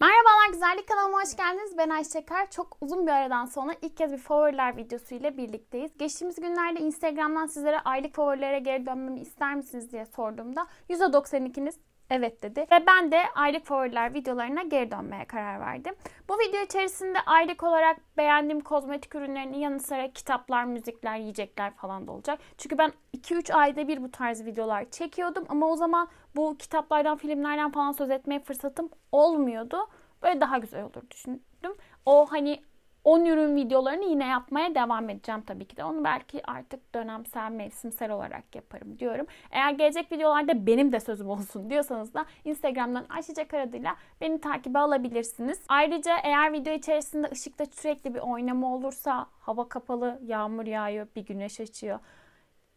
Merhabalar güzellik kanalıma hoş geldiniz. Ben Ayşekar. Çok uzun bir aradan sonra ilk kez bir favoriler videosu ile birlikteyiz. Geçtiğimiz günlerde Instagram'dan sizlere aylık favorilere geri dönmemi ister misiniz diye sorduğumda %92'niz Evet dedi. Ve ben de aylık favoriler videolarına geri dönmeye karar verdim. Bu video içerisinde aylık olarak beğendiğim kozmetik ürünlerinin yanı sıra kitaplar, müzikler, yiyecekler falan da olacak. Çünkü ben 2-3 ayda bir bu tarz videolar çekiyordum ama o zaman bu kitaplardan, filmlerden falan söz etmeye fırsatım olmuyordu. Böyle daha güzel olur düşündüm. O hani 10 ürün videolarını yine yapmaya devam edeceğim tabii ki de. Onu belki artık dönemsel, mevsimsel olarak yaparım diyorum. Eğer gelecek videolarda benim de sözüm olsun diyorsanız da Instagram'dan Ayşe Cakar adıyla beni takibe alabilirsiniz. Ayrıca eğer video içerisinde ışıkta sürekli bir oynama olursa hava kapalı, yağmur yağıyor, bir güneş açıyor.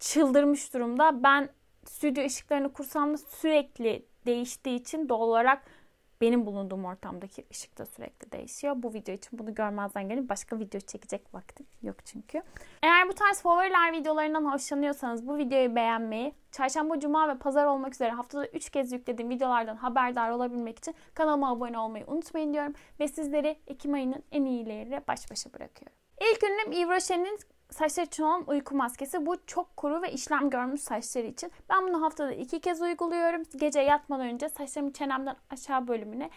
Çıldırmış durumda. Ben stüdyo ışıklarını kursamda sürekli değiştiği için doğal olarak benim bulunduğum ortamdaki ışık da sürekli değişiyor. Bu video için bunu görmezden gelin. Başka video çekecek vaktim yok çünkü. Eğer bu tarz favoriler videolarından hoşlanıyorsanız bu videoyu beğenmeyi, çarşamba, cuma ve pazar olmak üzere haftada 3 kez yüklediğim videolardan haberdar olabilmek için kanalıma abone olmayı unutmayın diyorum. Ve sizleri Ekim ayının en iyileriyle baş başa bırakıyorum. İlk ürünüm Yves Rocher'in Saçlar için olan uyku maskesi. Bu çok kuru ve işlem görmüş saçları için. Ben bunu haftada iki kez uyguluyorum. Gece yatmadan önce saçlarımı çenemden aşağı bölümüne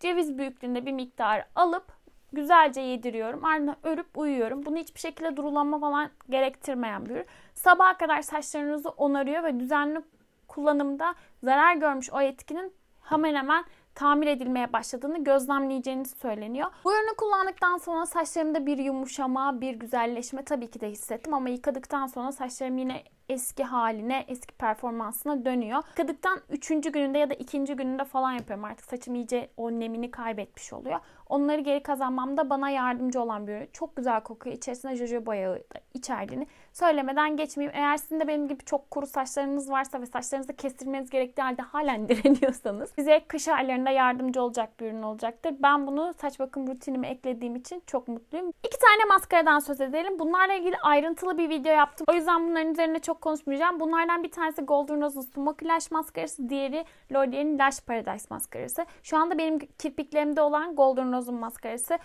ceviz büyüklüğünde bir miktar alıp güzelce yediriyorum. Ardından örüp uyuyorum. Bunu hiçbir şekilde durulanma falan gerektirmeyen bir ürün. Sabaha kadar saçlarınızı onarıyor ve düzenli kullanımda zarar görmüş o etkinin hemen hemen tamir edilmeye başladığını gözlemleyeceğiniz söyleniyor. Bu ürünü kullandıktan sonra saçlarımda bir yumuşama, bir güzelleşme tabii ki de hissettim ama yıkadıktan sonra saçlarım yine eski haline, eski performansına dönüyor. Kadıktan üçüncü gününde ya da ikinci gününde falan yapıyorum. Artık saçım iyice o nemini kaybetmiş oluyor. Onları geri kazanmamda bana yardımcı olan bir ürün. Çok güzel kokuyor. İçerisinde jojoba yağı da içerdiğini söylemeden geçmeyeyim. Eğer sizin de benim gibi çok kuru saçlarınız varsa ve saçlarınızı kestirmeniz gerektiği halde halen direniyorsanız size kış aylarında yardımcı olacak bir ürün olacaktır. Ben bunu saç bakım rutinime eklediğim için çok mutluyum. İki tane maskaradan söz edelim. Bunlarla ilgili ayrıntılı bir video yaptım. O yüzden bunların üzerine çok çok konuşmayacağım. Bunlardan bir tanesi Golden Rose'un Smoky Lash maskarası. Diğeri L'Oreal'in Lash Paradise maskarası. Şu anda benim kirpiklerimde olan Golden Rose'un maskarası.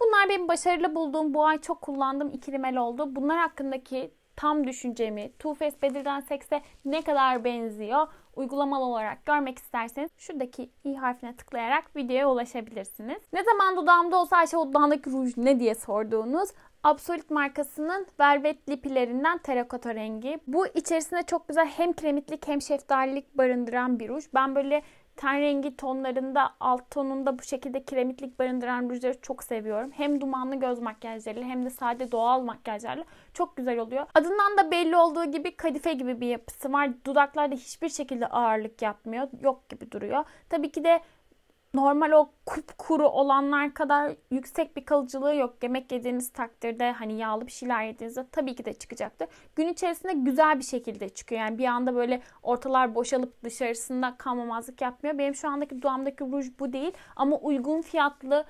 Bunlar benim başarılı bulduğum, bu ay çok kullandığım ikilimel oldu. Bunlar hakkındaki tam düşüncemi Too Faced Bedir'den Sex'e ne kadar benziyor uygulamalı olarak görmek isterseniz şuradaki i harfine tıklayarak videoya ulaşabilirsiniz. Ne zaman dudağımda olsa Ayşe o ruj ne diye sorduğunuz Absolute markasının Velvet lipilerinden terakota rengi. Bu içerisinde çok güzel hem kremitlik hem şeftalilik barındıran bir ruj. Ben böyle ten rengi tonlarında alt tonunda bu şekilde kremitlik barındıran rujları çok seviyorum. Hem dumanlı göz makyajlarıyla hem de sade doğal makyajlarla çok güzel oluyor. Adından da belli olduğu gibi kadife gibi bir yapısı var. Dudaklarda hiçbir şekilde ağırlık yapmıyor. Yok gibi duruyor. Tabii ki de normal o kupkuru olanlar kadar yüksek bir kalıcılığı yok. Yemek yediğiniz takdirde hani yağlı bir şeyler yediğinizde tabii ki de çıkacaktır. Gün içerisinde güzel bir şekilde çıkıyor. Yani bir anda böyle ortalar boşalıp dışarısında kalmamazlık yapmıyor. Benim şu andaki duamdaki ruj bu değil ama uygun fiyatlı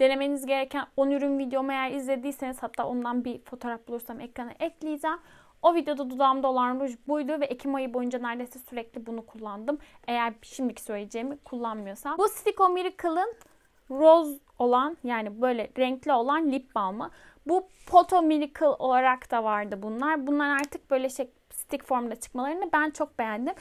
denemeniz gereken 10 ürün videomu eğer izlediyseniz hatta ondan bir fotoğraf bulursam ekrana ekleyeceğim. O videoda dudağımda olan ruj buydu ve Ekim ayı boyunca neredeyse sürekli bunu kullandım. Eğer şimdiki söyleyeceğimi kullanmıyorsam. Bu Silico Miracle'ın roz olan yani böyle renkli olan lip balmı. Bu Poto Miracle olarak da vardı bunlar. Bunlar artık böyle şey stick formda çıkmalarını ben çok beğendim.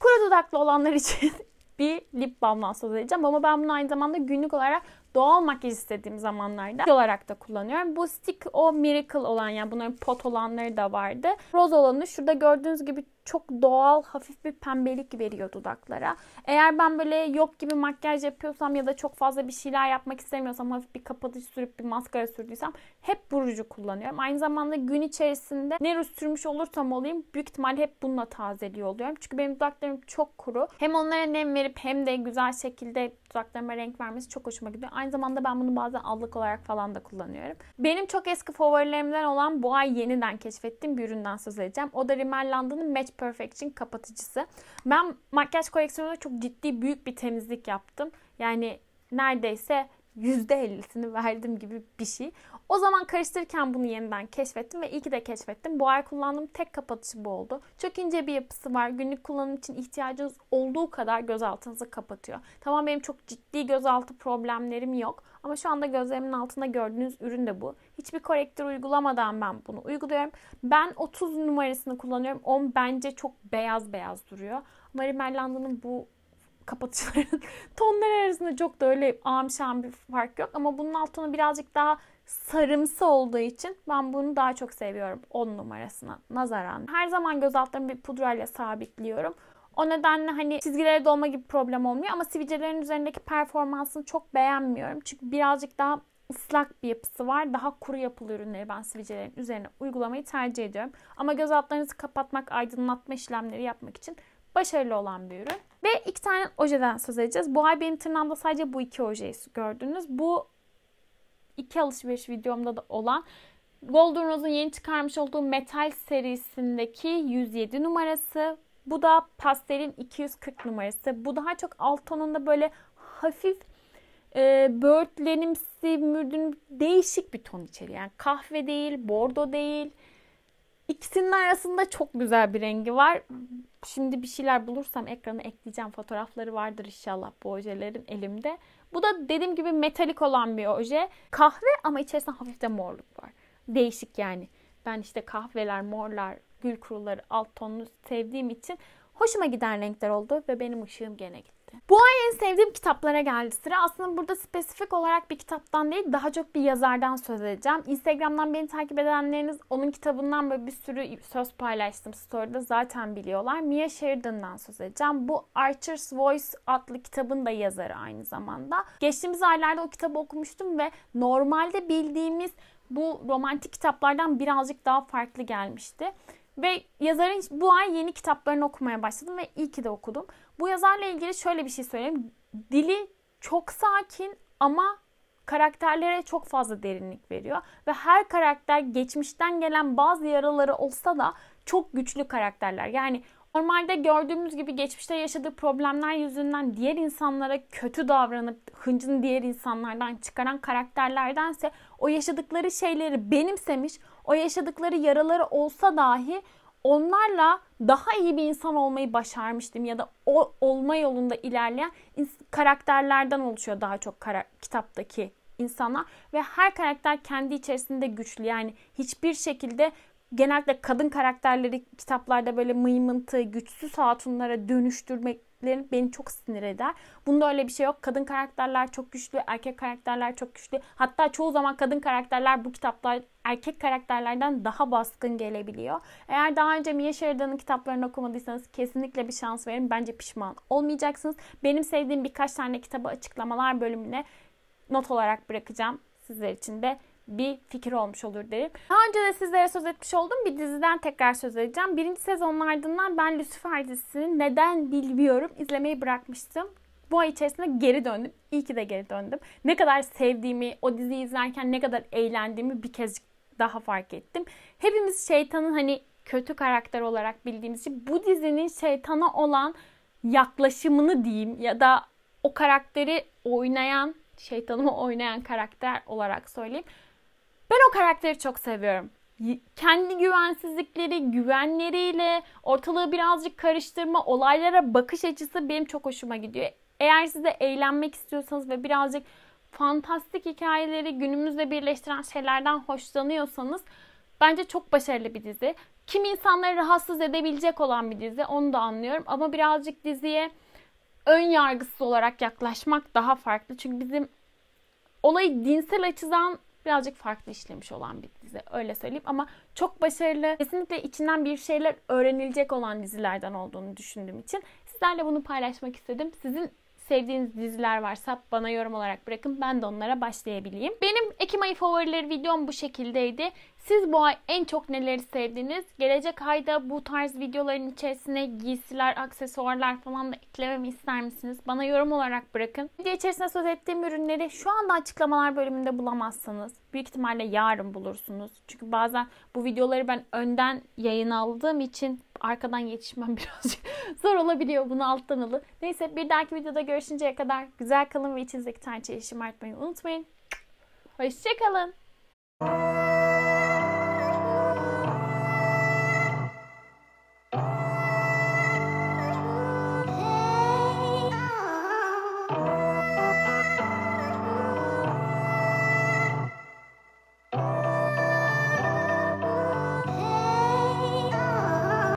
Kuru dudaklı olanlar için bir lip balmdan söz edeceğim. Ama ben bunu aynı zamanda günlük olarak doğal makyaj istediğim zamanlarda olarak da kullanıyorum. Bu stick o miracle olan yani bunların pot olanları da vardı. Roz olanı şurada gördüğünüz gibi çok doğal hafif bir pembelik veriyor dudaklara. Eğer ben böyle yok gibi makyaj yapıyorsam ya da çok fazla bir şeyler yapmak istemiyorsam hafif bir kapatıcı sürüp bir maskara sürdüysem hep bu ruju kullanıyorum. Aynı zamanda gün içerisinde ne ruj sürmüş olursam olayım büyük ihtimal hep bununla tazeliyor oluyorum. Çünkü benim dudaklarım çok kuru. Hem onlara nem verip hem de güzel şekilde dudaklarıma renk vermesi çok hoşuma gidiyor. Aynı zamanda ben bunu bazen allık olarak falan da kullanıyorum. Benim çok eski favorilerimden olan bu ay yeniden keşfettiğim bir üründen söz edeceğim. O da Rimmel London'ın Match Perfect için kapatıcısı. Ben makyaj koleksiyonunda çok ciddi büyük bir temizlik yaptım. Yani neredeyse %50'sini verdim gibi bir şey. O zaman karıştırırken bunu yeniden keşfettim ve iyi ki de keşfettim. Bu ay kullandığım tek kapatıcı bu oldu. Çok ince bir yapısı var. Günlük kullanım için ihtiyacınız olduğu kadar gözaltınızı kapatıyor. Tamam benim çok ciddi gözaltı problemlerim yok ama şu anda gözlerimin altında gördüğünüz ürün de bu. Hiçbir korektör uygulamadan ben bunu uyguluyorum. Ben 30 numarasını kullanıyorum. 10 bence çok beyaz beyaz duruyor. Marie Rimmel bu kapatıcıların tonları arasında çok da öyle amşan bir fark yok. Ama bunun alt tonu birazcık daha sarımsı olduğu için ben bunu daha çok seviyorum 10 numarasına nazaran. Her zaman göz altlarımı bir pudrayla sabitliyorum. O nedenle hani çizgilere dolma gibi problem olmuyor ama sivilcelerin üzerindeki performansını çok beğenmiyorum. Çünkü birazcık daha ıslak bir yapısı var. Daha kuru yapılı ürünleri ben sivilcelerin üzerine uygulamayı tercih ediyorum. Ama göz altlarınızı kapatmak, aydınlatma işlemleri yapmak için başarılı olan bir ürün. Ve iki tane ojeden söz edeceğiz. Bu ay benim tırnağımda sadece bu iki ojeyi gördünüz. Bu iki alışveriş videomda da olan Golden Rose'un yeni çıkarmış olduğu metal serisindeki 107 numarası bu da pastelin 240 numarası. Bu daha çok alt tonunda böyle hafif e, börtlenimsi, mürdün değişik bir ton içeriyor. Yani kahve değil, bordo değil. İkisinin arasında çok güzel bir rengi var. Şimdi bir şeyler bulursam ekrana ekleyeceğim. Fotoğrafları vardır inşallah bu ojelerin elimde. Bu da dediğim gibi metalik olan bir oje. Kahve ama içerisinde hafif de morluk var. Değişik yani. Ben işte kahveler, morlar, gül kuruları alt tonunu sevdiğim için hoşuma giden renkler oldu ve benim ışığım gene gitti gitti. Bu ay en sevdiğim kitaplara geldi sıra. Aslında burada spesifik olarak bir kitaptan değil daha çok bir yazardan söz edeceğim. Instagram'dan beni takip edenleriniz onun kitabından böyle bir sürü söz paylaştım story'de zaten biliyorlar. Mia Sheridan'dan söz edeceğim. Bu Archer's Voice adlı kitabın da yazarı aynı zamanda. Geçtiğimiz aylarda o kitabı okumuştum ve normalde bildiğimiz bu romantik kitaplardan birazcık daha farklı gelmişti. Ve yazarın bu ay yeni kitaplarını okumaya başladım ve iyi ki de okudum. Bu yazarla ilgili şöyle bir şey söyleyeyim. Dili çok sakin ama karakterlere çok fazla derinlik veriyor ve her karakter geçmişten gelen bazı yaraları olsa da çok güçlü karakterler. Yani Normalde gördüğümüz gibi geçmişte yaşadığı problemler yüzünden diğer insanlara kötü davranıp hıncını diğer insanlardan çıkaran karakterlerdense o yaşadıkları şeyleri benimsemiş, o yaşadıkları yaraları olsa dahi onlarla daha iyi bir insan olmayı başarmıştım ya da o olma yolunda ilerleyen karakterlerden oluşuyor daha çok kara- kitaptaki insana ve her karakter kendi içerisinde güçlü yani hiçbir şekilde genellikle kadın karakterleri kitaplarda böyle mıymıntı, güçsüz hatunlara dönüştürmekleri beni çok sinir eder. Bunda öyle bir şey yok. Kadın karakterler çok güçlü, erkek karakterler çok güçlü. Hatta çoğu zaman kadın karakterler bu kitaplar erkek karakterlerden daha baskın gelebiliyor. Eğer daha önce Mia Sheridan'ın kitaplarını okumadıysanız kesinlikle bir şans verin. Bence pişman olmayacaksınız. Benim sevdiğim birkaç tane kitabı açıklamalar bölümüne not olarak bırakacağım sizler için de bir fikir olmuş olur derim. Daha önce de sizlere söz etmiş oldum bir diziden tekrar söz edeceğim. Birinci sezonun ardından ben Lucifer dizisini neden bilmiyorum izlemeyi bırakmıştım bu ay içerisinde geri döndüm. İyi ki de geri döndüm. Ne kadar sevdiğimi, o diziyi izlerken ne kadar eğlendiğimi bir kez daha fark ettim. Hepimiz şeytanın hani kötü karakter olarak bildiğimiz için bu dizinin şeytana olan yaklaşımını diyeyim ya da o karakteri oynayan, şeytanı oynayan karakter olarak söyleyeyim. Ben o karakteri çok seviyorum. Kendi güvensizlikleri, güvenleriyle ortalığı birazcık karıştırma, olaylara bakış açısı benim çok hoşuma gidiyor. Eğer siz de eğlenmek istiyorsanız ve birazcık fantastik hikayeleri günümüzle birleştiren şeylerden hoşlanıyorsanız bence çok başarılı bir dizi. Kim insanları rahatsız edebilecek olan bir dizi onu da anlıyorum ama birazcık diziye ön yargısız olarak yaklaşmak daha farklı. Çünkü bizim olayı dinsel açıdan birazcık farklı işlemiş olan bir dizi. Öyle söyleyeyim ama çok başarılı. Kesinlikle içinden bir şeyler öğrenilecek olan dizilerden olduğunu düşündüğüm için sizlerle bunu paylaşmak istedim. Sizin sevdiğiniz diziler varsa bana yorum olarak bırakın. Ben de onlara başlayabileyim. Benim Ekim ayı favorileri videom bu şekildeydi. Siz bu ay en çok neleri sevdiniz? Gelecek ayda bu tarz videoların içerisine giysiler, aksesuarlar falan da eklememi ister misiniz? Bana yorum olarak bırakın. Video içerisinde söz ettiğim ürünleri şu anda açıklamalar bölümünde bulamazsanız büyük ihtimalle yarın bulursunuz. Çünkü bazen bu videoları ben önden yayın aldığım için arkadan yetişmem birazcık zor olabiliyor bunu alttan alı. Neyse bir dahaki videoda görüşünceye kadar güzel kalın ve içinizdeki tarçayı şımartmayı unutmayın. Hoşçakalın.